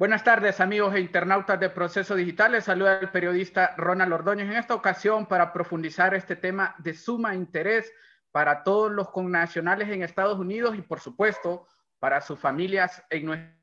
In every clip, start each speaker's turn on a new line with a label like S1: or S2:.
S1: Buenas tardes, amigos e internautas de Proceso Digital. Les saluda el periodista Ronald Ordóñez en esta ocasión para profundizar este tema de suma interés para todos los connacionales en Estados Unidos y, por supuesto, para sus familias en nuestro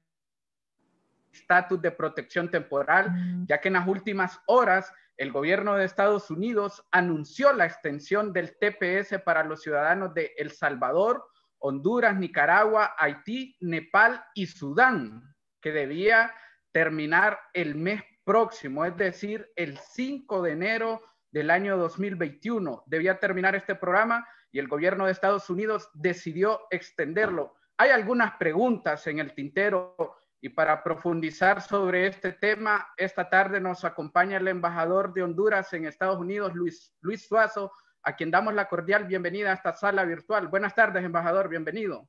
S1: estatus de protección temporal, ya que en las últimas horas el gobierno de Estados Unidos anunció la extensión del TPS para los ciudadanos de El Salvador, Honduras, Nicaragua, Haití, Nepal y Sudán que debía terminar el mes próximo, es decir, el 5 de enero del año 2021. Debía terminar este programa y el gobierno de Estados Unidos decidió extenderlo. Hay algunas preguntas en el tintero y para profundizar sobre este tema, esta tarde nos acompaña el embajador de Honduras en Estados Unidos, Luis, Luis Suazo, a quien damos la cordial bienvenida a esta sala virtual. Buenas tardes, embajador, bienvenido.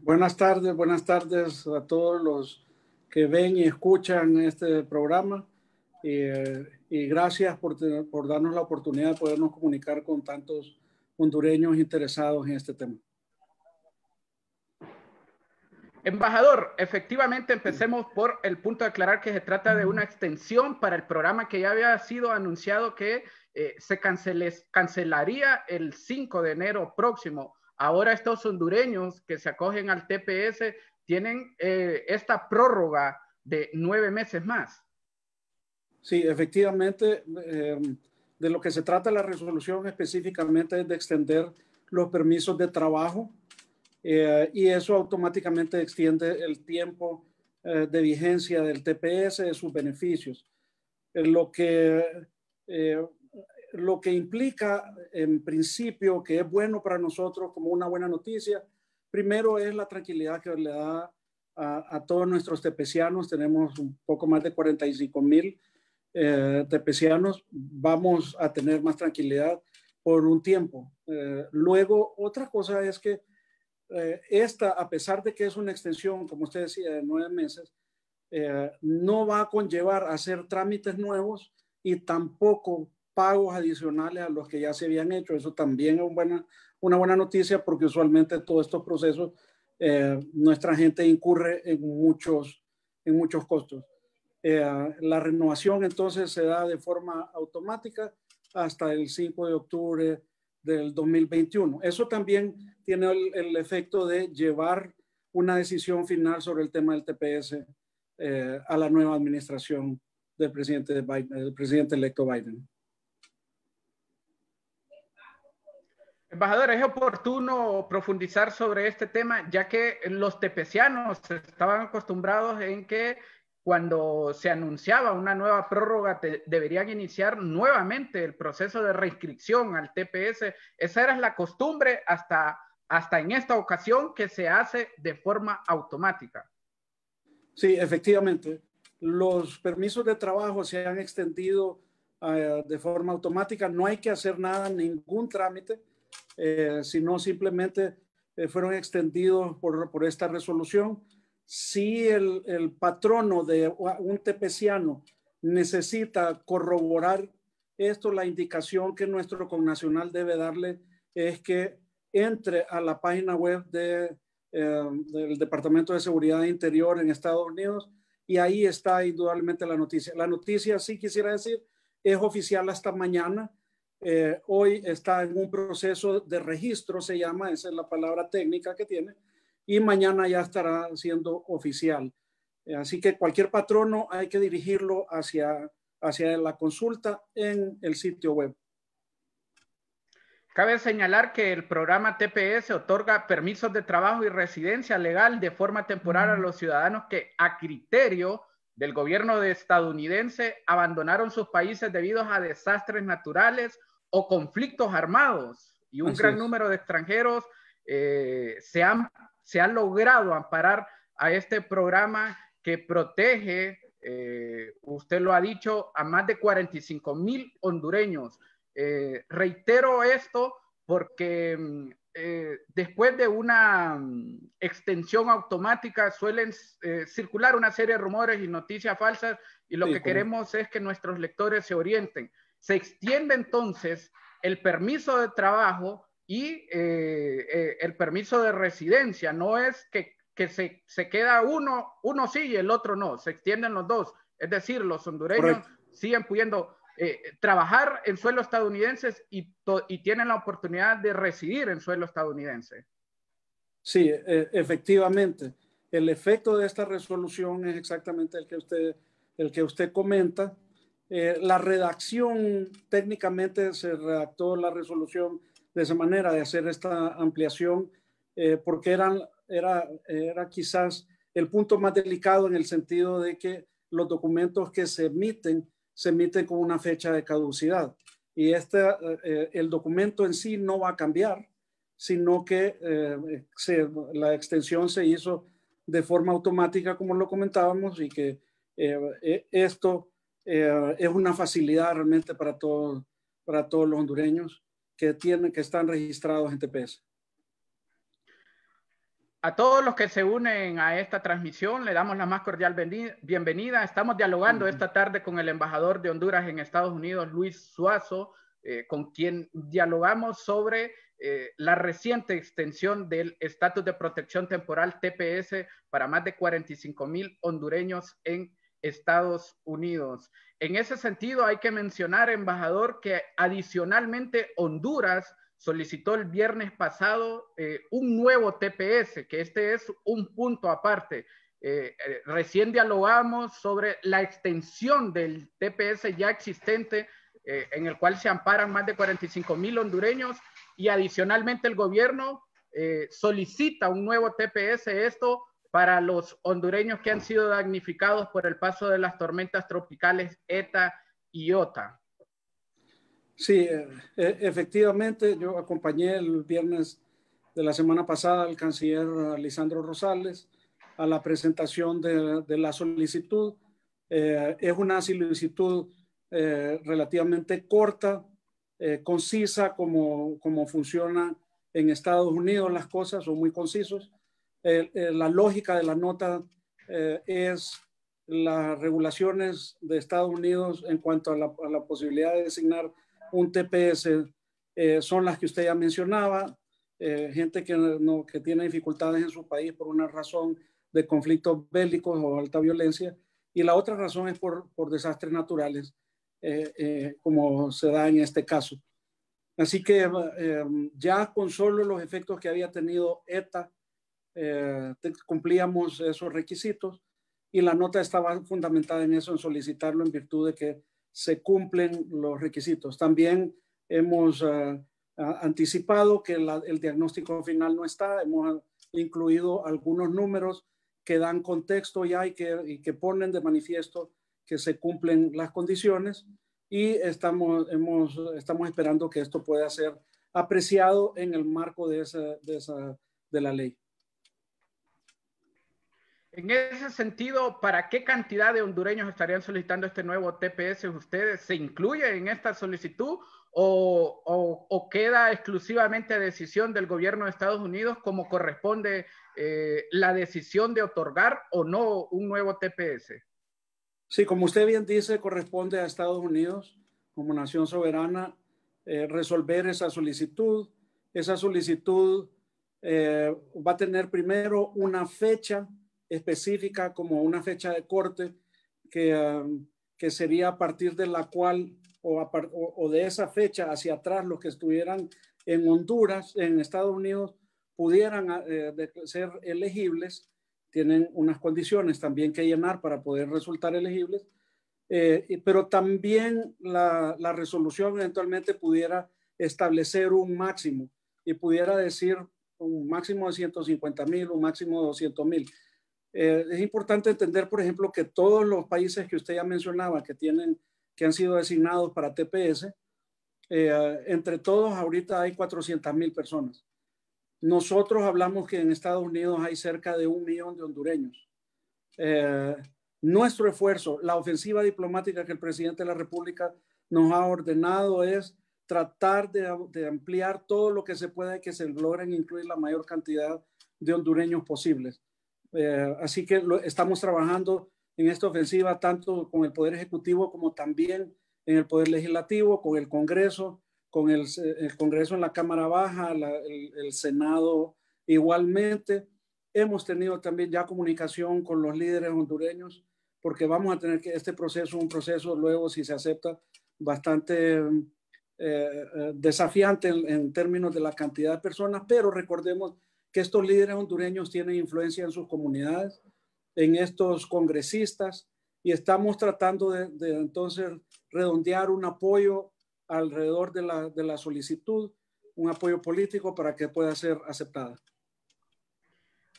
S2: Buenas tardes, buenas tardes a todos los que ven y escuchan este programa. y eh, gracias por, por darnos la oportunidad de podernos comunicar con tantos hondureños interesados en este tema.
S1: Embajador, efectivamente empecemos por el punto de aclarar que se trata de una extensión para el programa que ya había sido anunciado que eh, se cancelaría el 5 de enero próximo. Ahora estos hondureños que se acogen al TPS tienen eh, esta prórroga de nueve meses más.
S2: Sí, efectivamente, eh, de lo que se trata la resolución específicamente es de extender los permisos de trabajo eh, y eso automáticamente extiende el tiempo de vigencia del TPS, de sus beneficios. lo que lo que implica en principio que es bueno para nosotros como una buena noticia, primero es la tranquilidad que le da a, todos nuestros tepecianos. Tenemos un poco más de 45 mil eh, tepecianos. Vamos a tener más tranquilidad por un tiempo. Eh, luego, otra cosa es que eh, esta, a pesar de que es una extensión, como usted decía, de nueve meses, no va a conllevar a hacer trámites nuevos y tampoco pagos adicionales a los que ya se habían hecho. Eso también es buena, una buena noticia porque usualmente todos estos procesos eh, nuestra gente incurre en muchos, en muchos costos. Eh, la renovación entonces se da de forma automática hasta el 5 de octubre del 2021. Eso también tiene el, efecto de llevar una decisión final sobre el tema del TPS eh, a la nueva administración del presidente, del presidente electo Biden.
S1: Embajador, es oportuno profundizar sobre este tema, ya que los tepecianos estaban acostumbrados en que cuando se anunciaba una nueva prórroga, deberían iniciar nuevamente el proceso de reinscripción al TPS. Esa era la costumbre hasta, hasta en esta ocasión que se hace de forma automática.
S2: Sí, efectivamente. Los permisos de trabajo se han extendido eh, de forma automática. No hay que hacer nada, ningún trámite eh, sino simplemente eh, fueron extendidos por, por, esta resolución. Si el, el, patrono de un tepeciano necesita corroborar esto, la indicación que nuestro connacional debe darle es que entre a la página web eh, del Departamento de Seguridad Interior en Estados Unidos y ahí está indudablemente la noticia. La noticia, sí quisiera decir, es oficial hasta mañana eh, hoy está en un proceso de registro, se llama, esa es la palabra técnica que tiene, y mañana ya estará siendo oficial. Eh, así que cualquier patrono hay que dirigirlo hacia, hacia la consulta en el sitio web.
S1: Cabe señalar que el programa TPS otorga permisos de trabajo y residencia legal de forma temporal a los ciudadanos que a criterio del gobierno estadounidense abandonaron sus países debido a desastres naturales o conflictos armados y un gran número de extranjeros eh, se, han, se han logrado amparar a este programa que protege, eh, usted lo ha dicho, a más de 45 mil hondureños. Eh, reitero esto porque mm, después de una mm, extensión automática suelen circular una serie de rumores y noticias falsas y lo que pues. queremos es que nuestros lectores se orienten se extiende entonces el permiso de trabajo y eh, eh, el permiso de residencia. No es que, se, se, queda uno, uno sí y el otro no, se extienden los dos. Es decir, los hondureños siguen pudiendo eh, trabajar en suelo estadounidense y, y, tienen la oportunidad de residir en suelo estadounidense.
S2: Sí, e, efectivamente. El efecto de esta resolución es exactamente el que usted, el que usted comenta. Eh, la redacción, técnicamente se redactó la resolución de esa manera, de hacer esta ampliación, eh, porque eran, era, era quizás el punto más delicado en el sentido de que los documentos que se emiten se emiten con una fecha de caducidad. Y este, el documento en sí no va a cambiar, sino que la extensión se hizo de forma automática, como lo comentábamos, y que e, esto eh, es una facilidad realmente para, todo, para todos los hondureños que, tienen, que están registrados en TPS.
S1: A todos los que se unen a esta transmisión, le damos la más cordial bienvenida. Estamos dialogando esta tarde con el embajador de Honduras en Estados Unidos, Luis Suazo, eh, con quien dialogamos sobre eh, la reciente extensión del estatus de protección temporal TPS para más de 45 mil hondureños en Estados Unidos. En ese sentido, hay que mencionar, embajador, que adicionalmente Honduras solicitó el viernes pasado eh, un nuevo TPS, que este es un punto aparte. Eh, eh, recién dialogamos sobre la extensión del TPS ya existente, en el cual se amparan más de 45 mil hondureños, y adicionalmente el gobierno solicita un nuevo TPS, esto para los hondureños que han sido damnificados por el paso de las tormentas tropicales ETA y OTA.
S2: Sí, eh, eh, efectivamente, yo acompañé el viernes de la semana pasada al canciller Lisandro Rosales a la presentación de, la solicitud. Eh, es una solicitud relativamente corta, concisa, como, como funciona en Estados Unidos las cosas, son muy concisos la lógica de la nota eh, es las regulaciones de Estados Unidos en cuanto a la, posibilidad de designar un TPS eh, son las que usted ya mencionaba, eh, gente que, no, que tiene dificultades en su país por una razón de conflictos bélicos o alta violencia, y la otra razón es por, por desastres naturales, como se da en este caso. Así que ya con solo los efectos que había tenido ETA eh, cumplíamos esos requisitos y la nota estaba fundamentada en eso, en solicitarlo en virtud de que se cumplen los requisitos. También hemos eh, anticipado que el diagnóstico final no está, hemos incluido algunos números que dan contexto ya y que, y que ponen de manifiesto que se cumplen las condiciones y estamos, hemos, estamos esperando que esto pueda ser apreciado en el marco de de, esa, de la ley.
S1: En ese sentido, ¿para qué cantidad de hondureños estarían solicitando este nuevo TPS ustedes? ¿Se incluye en esta solicitud o, queda exclusivamente a decisión del gobierno de Estados Unidos como corresponde eh, la decisión de otorgar o no un nuevo TPS?
S2: Sí, como usted bien dice, corresponde a Estados Unidos como nación soberana eh, resolver esa solicitud. Esa solicitud eh, va a tener primero una fecha específica como una fecha de corte que, um, que sería a partir de la cual o, de esa fecha hacia atrás los que estuvieran en Honduras, en Estados Unidos, pudieran ah, eh, ser elegibles, tienen unas condiciones también que llenar para poder resultar elegibles, eh, pero también la, la, resolución eventualmente pudiera establecer un máximo y pudiera decir un máximo de 150 mil, un máximo de 200 mil. Eh, es importante entender, por ejemplo, que todos los países que usted ya mencionaba que tienen, que han sido designados para TPS, eh, entre todos ahorita hay 400 mil personas. Nosotros hablamos que en Estados Unidos hay cerca de un millón de hondureños. Eh, nuestro esfuerzo, la ofensiva diplomática que el presidente de la República nos ha ordenado es tratar de, ampliar todo lo que se pueda que se logren incluir la mayor cantidad de hondureños posibles. Eh, así que estamos trabajando en esta ofensiva tanto con el Poder Ejecutivo como también en el Poder Legislativo, con el Congreso, con el, Congreso en la Cámara Baja, el, Senado igualmente. Hemos tenido también ya comunicación con los líderes hondureños, porque vamos a tener que este proceso, un proceso luego, si se acepta, bastante eh, eh, desafiante en, en términos de la cantidad de personas, pero recordemos que estos líderes hondureños tienen influencia en sus comunidades, en estos congresistas, y estamos tratando de, entonces redondear un apoyo alrededor de la, de la solicitud, un apoyo político para que pueda ser aceptada.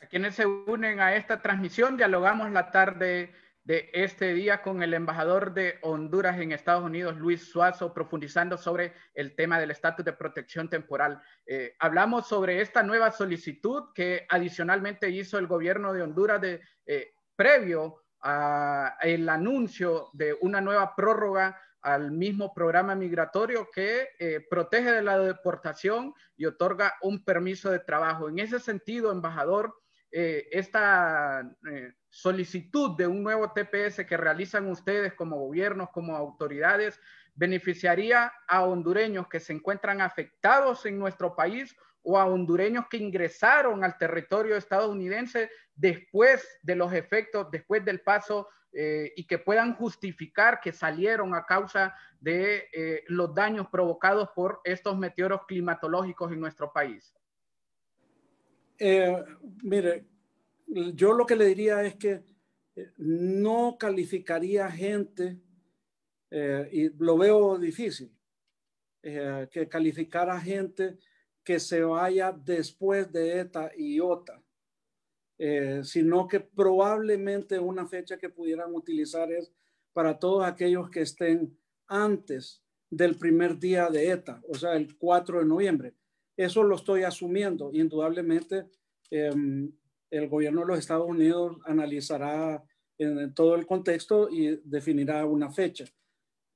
S1: A quienes se unen a esta transmisión, dialogamos la tarde de este día con el embajador de Honduras en Estados Unidos, Luis Suazo, profundizando sobre el tema del estatus de protección temporal. Eh, hablamos sobre esta nueva solicitud que adicionalmente hizo el gobierno de Honduras de, eh, previo al anuncio de una nueva prórroga al mismo programa migratorio que eh, protege de la deportación y otorga un permiso de trabajo. En ese sentido, embajador, eh, esta eh, solicitud de un nuevo TPS que realizan ustedes como gobiernos, como autoridades, beneficiaría a hondureños que se encuentran afectados en nuestro país o a hondureños que ingresaron al territorio estadounidense después de los efectos, después del paso eh, y que puedan justificar que salieron a causa de los daños provocados por estos meteoros climatológicos en nuestro país? Eh, mire, yo lo que le diría es que eh, no calificaría
S2: gente, eh, y lo veo difícil, eh, que calificara gente que se vaya después de ETA y OTA, sino que probablemente una fecha que pudieran utilizar es para todos aquellos que estén antes del primer día de ETA, o sea, el 4 de noviembre. Eso lo estoy asumiendo. Indudablemente, em, el gobierno de los Estados Unidos analizará en, todo el contexto y definirá una fecha.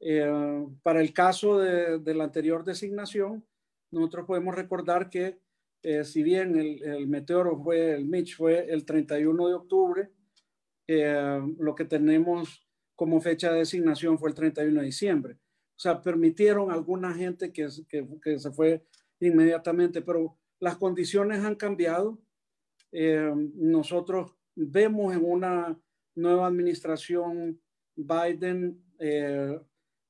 S2: Eh, para el caso de, la anterior designación, nosotros podemos recordar que eh, si bien el, meteoro fue, el Mitch fue el 31 de octubre, em, lo que tenemos como fecha de designación fue el 31 de diciembre. O sea, permitieron a alguna gente que, que, que se fue inmediatamente, pero las condiciones han cambiado. Eh, nosotros vemos en una nueva administración Biden eh,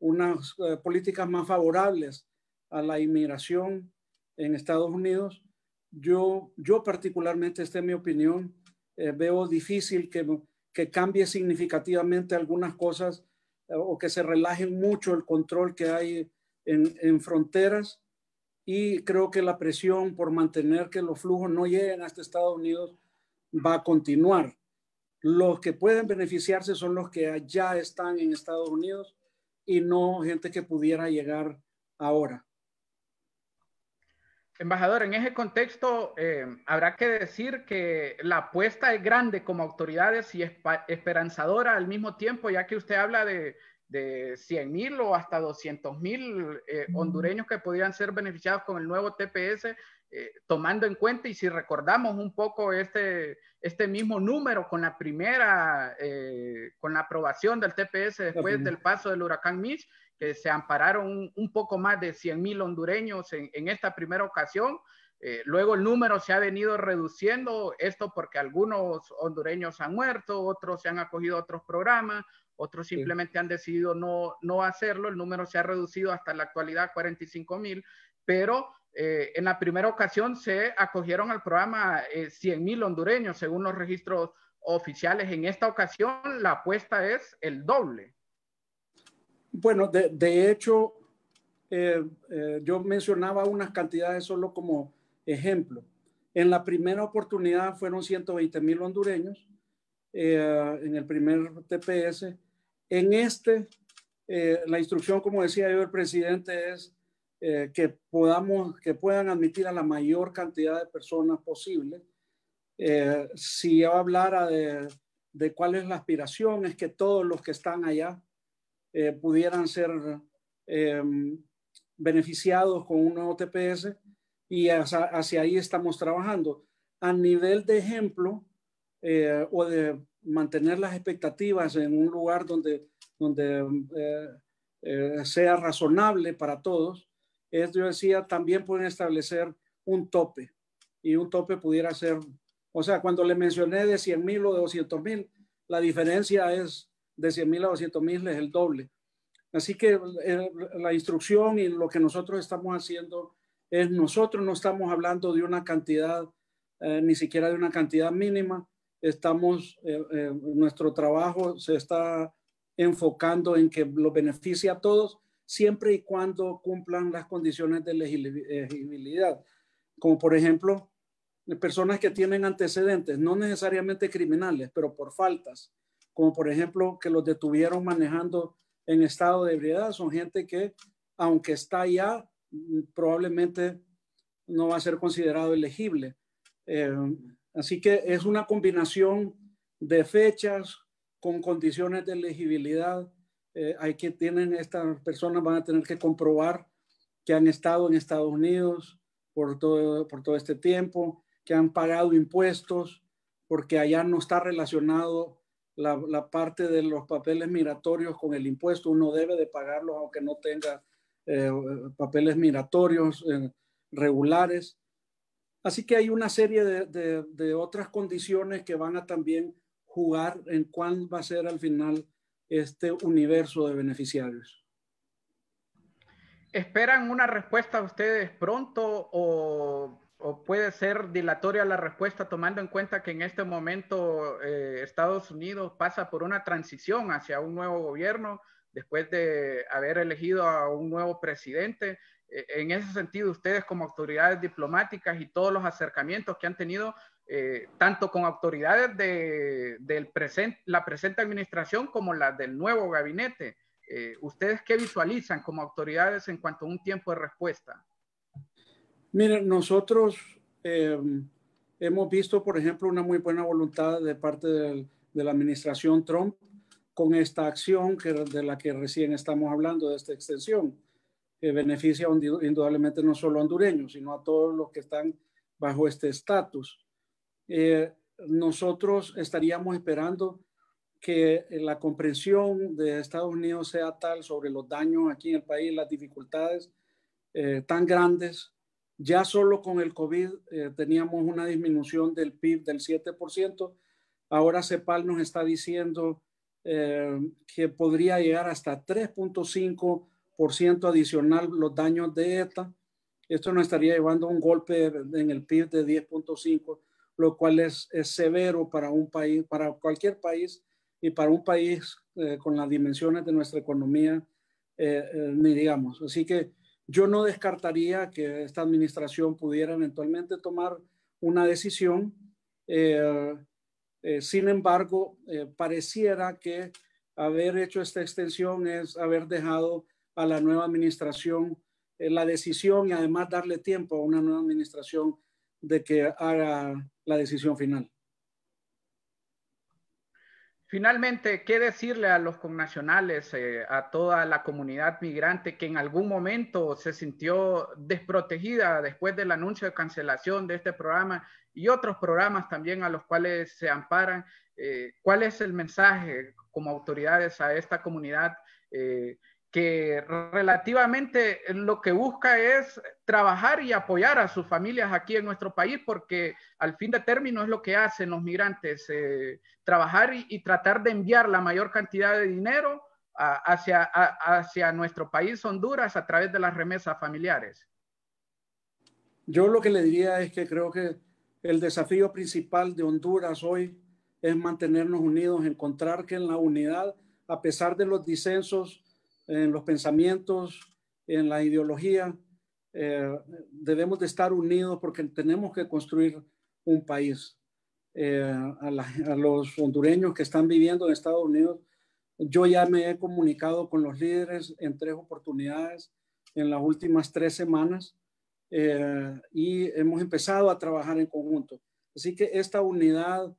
S2: unas eh, políticas más favorables a la inmigración en Estados Unidos. Yo, yo particularmente, esta es mi opinión, veo difícil que, que cambie significativamente algunas cosas o que se relaje mucho el control que hay en, en fronteras y creo que la presión por mantener que los flujos no lleguen hasta este Estados Unidos va a continuar. Los que pueden beneficiarse son los que ya están
S1: en Estados Unidos y no gente que pudiera llegar ahora. Embajador, en ese contexto eh, habrá que decir que la apuesta es grande como autoridades y esperanzadora al mismo tiempo, ya que usted habla de de 100 mil o hasta 200 mil eh, hondureños que podrían ser beneficiados con el nuevo TPS, eh, tomando en cuenta y si recordamos un poco este, este mismo número con la primera, eh, con la aprobación del TPS después del paso del huracán Mitch, que se ampararon un, poco más de 100 mil hondureños en, en, esta primera ocasión. luego el número se ha venido reduciendo, esto porque algunos hondureños han muerto, otros se han acogido a otros programas, otros simplemente han decidido no, no hacerlo, el número se ha reducido hasta la actualidad 45 mil, pero eh, en la primera ocasión se acogieron al programa 100.000 eh, 100 mil hondureños, según los registros oficiales. En esta ocasión la apuesta es el doble. Bueno, de, hecho, eh, yo mencionaba
S2: unas cantidades solo como ejemplo. En la primera oportunidad fueron 120 mil hondureños en el primer TPS en este, eh, la instrucción, como decía yo, el presidente es eh, que podamos, que puedan admitir a la mayor cantidad de personas posible. Eh, si yo hablara de, de, cuál es la aspiración, es que todos los que están allá pudieran ser em, beneficiados con un OTPS y hacia ahí estamos trabajando. A nivel de ejemplo, eh, o de mantener las expectativas en un lugar donde, donde eh, eh, sea razonable para todos, es, yo decía, también pueden establecer un tope y un tope pudiera ser, o sea, cuando le mencioné de 100 mil o de 200 mil, la diferencia es de 100 mil a 200 mil es el doble. Así que la instrucción y lo que nosotros estamos haciendo es, nosotros no estamos hablando de una cantidad, ni siquiera de una cantidad mínima, estamos, eh, eh, nuestro trabajo se está enfocando en que lo beneficie a todos siempre y cuando cumplan las condiciones de elegibilidad, como por ejemplo eh, personas que tienen antecedentes, no necesariamente criminales, pero por faltas, como por ejemplo que los detuvieron manejando en estado de ebriedad, son gente que aunque está ya, probablemente no va a ser considerado elegible. Así que es una combinación de fechas con condiciones de elegibilidad. Eh, hay que tienen, estas personas van a tener que comprobar que han estado en Estados Unidos por todo, este tiempo, que han pagado impuestos, porque allá no está relacionado la, parte de los papeles migratorios con el impuesto. Uno debe de pagarlos aunque no tenga eh, papeles migratorios eh, regulares. Así que hay una serie de, otras condiciones que van a también jugar en cuál va a ser al final este universo de beneficiarios.
S1: ¿Esperan una respuesta a ustedes pronto o, puede ser dilatoria la respuesta tomando en cuenta que en este momento eh, Estados Unidos pasa por una transición hacia un nuevo gobierno después de haber elegido a un nuevo presidente eh, en ese sentido, ustedes como autoridades diplomáticas y todos los acercamientos que han tenido, eh, tanto con autoridades de la presente administración como las del nuevo gabinete, eh, ¿ustedes qué visualizan como autoridades en cuanto a un tiempo de respuesta?
S2: Miren, nosotros em, hemos visto, por ejemplo, una muy buena voluntad de parte de la administración Trump con esta acción que, de la que recién estamos hablando, de esta extensión beneficia indudablemente no solo a hondureños, sino a todos los que están bajo este estatus. Eh, nosotros estaríamos esperando que eh, la comprensión de Estados Unidos sea tal sobre los daños aquí en el país, las dificultades eh, tan grandes. Ya solo con el COVID teníamos una disminución del PIB del 7%. Ahora CEPAL nos está diciendo que podría llegar hasta 3.5 ciento adicional los daños de ETA. Esto nos estaría llevando un golpe en el PIB de 10.5, lo cual es, severo para un país, para cualquier país y para un país eh, con las dimensiones de nuestra economía, eh, eh, ni digamos. Así que yo no descartaría que esta administración pudiera eventualmente tomar una decisión. sin embargo, pareciera que haber hecho esta extensión es haber dejado a la nueva administración eh, la decisión y además darle tiempo a una nueva administración de que haga la decisión final.
S1: Finalmente, ¿qué decirle a los connacionales, eh, a toda la comunidad migrante que en algún momento se sintió desprotegida después del anuncio de cancelación de este programa y otros programas también a los cuales se amparan? Eh, ¿Cuál es el mensaje como autoridades a esta comunidad que relativamente lo que busca es trabajar y apoyar a sus familias aquí en nuestro país, porque al fin de término es lo que hacen los migrantes, eh, trabajar y, tratar de enviar la mayor cantidad de dinero hacia, hacia nuestro país, Honduras, a través de las remesas familiares.
S2: Yo lo que le diría es que creo que el desafío principal de Honduras hoy es mantenernos unidos, encontrar que en la unidad, a pesar de los disensos, en los pensamientos, en la ideología. Eh, debemos de estar unidos porque tenemos que construir un país. Eh, a, los hondureños que están viviendo en Estados Unidos, yo ya me he comunicado con los líderes en tres oportunidades en las últimas tres semanas eh, y hemos empezado a trabajar en conjunto. Así que esta unidad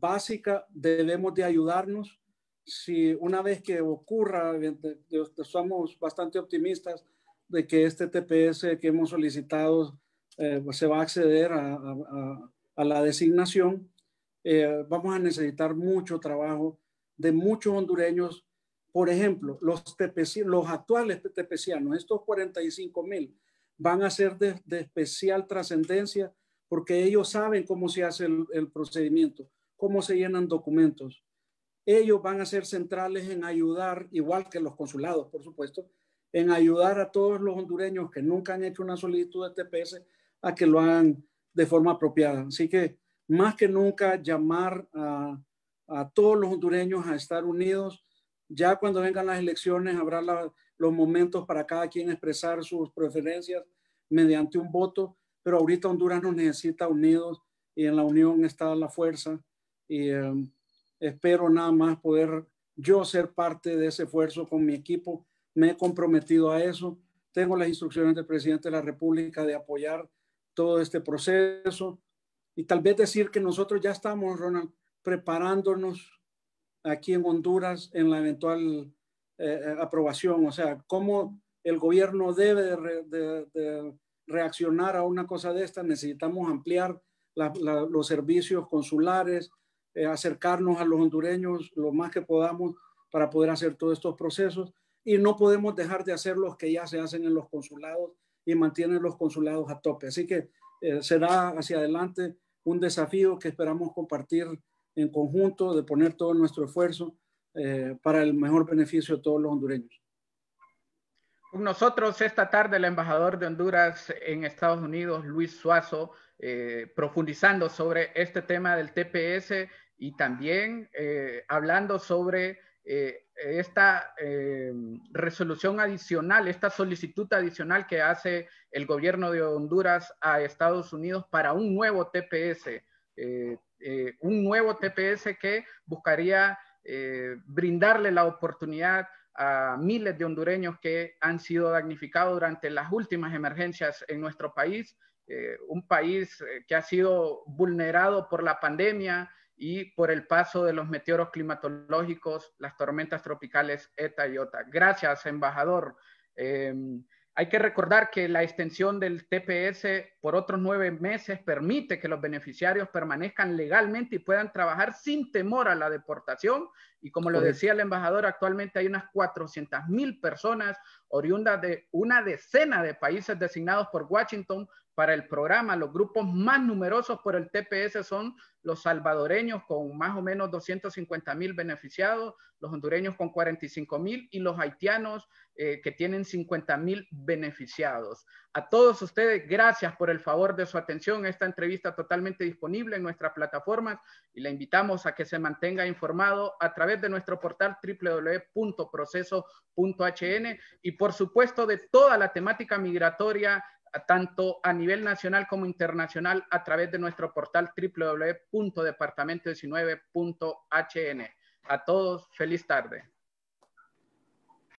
S2: básica debemos de ayudarnos si una vez que ocurra, pues, somos bastante optimistas de que este TPS que hemos solicitado eh, pues, se va a acceder a, la designación, eh, vamos a necesitar mucho trabajo de muchos hondureños. Por ejemplo, los, los actuales TPS, estos 45 mil, van a ser de, especial trascendencia porque ellos saben cómo se hace el procedimiento, cómo se llenan documentos, ellos van a ser centrales en ayudar, igual que los consulados, por supuesto, en ayudar a todos los hondureños que nunca han hecho una solicitud de TPS a que lo hagan de forma apropiada. Así que más que nunca llamar a, a todos los hondureños a estar unidos. Ya cuando vengan las elecciones habrá los momentos para cada quien expresar sus preferencias mediante un voto, pero ahorita Honduras nos necesita unidos y en la unión está la fuerza. Y, em, Espero nada más poder yo ser parte de ese esfuerzo con mi equipo. Me he comprometido a eso. Tengo las instrucciones del presidente de la República de apoyar todo este proceso y tal vez decir que nosotros ya estamos, Ronald, preparándonos aquí en Honduras en la eventual eh, eh, aprobación. O sea, cómo el gobierno debe de, reaccionar a una cosa de esta. Necesitamos ampliar los servicios consulares, eh, acercarnos a los hondureños lo más que podamos para poder hacer todos estos procesos y no podemos dejar de hacer los que ya se hacen en los consulados y mantienen los consulados a tope. Así que eh, será hacia adelante un desafío que esperamos compartir en conjunto, de poner todo nuestro esfuerzo eh, para el mejor beneficio de todos los hondureños.
S1: Con nosotros esta tarde el embajador de Honduras en Estados Unidos, Luis Suazo, profundizando sobre este tema del TPS y también eh, hablando sobre eh, esta eh, resolución adicional, esta solicitud adicional que hace el gobierno de Honduras a Estados Unidos para un nuevo TPS, un nuevo TPS que buscaría brindarle la oportunidad a miles de hondureños que han sido damnificados durante las últimas emergencias en nuestro país, un país que ha sido vulnerado por la pandemia, y por el paso de los meteoros climatológicos, las tormentas tropicales ETA y OTA. Gracias, embajador. Em, hay que recordar que la extensión del TPS por otros nueve meses permite que los beneficiarios permanezcan legalmente y puedan trabajar sin temor a la deportación y como lo decía el embajador, actualmente hay unas 400 mil personas oriundas de una decena de países designados por Washington para el programa. Los grupos más numerosos por el TPS son los salvadoreños con más o menos 250 mil beneficiados, los hondureños con 45 mil y los haitianos eh, que tienen 50.000 beneficiados. A todos ustedes, gracias por el favor de su atención. Esta entrevista totalmente disponible en nuestras plataformas y le invitamos a que se mantenga informado a través de nuestro portal www.proceso.hn y por supuesto de toda la temática migratoria tanto a nivel nacional como internacional a través de nuestro portal www.departamento19.hn. A todos, feliz tarde.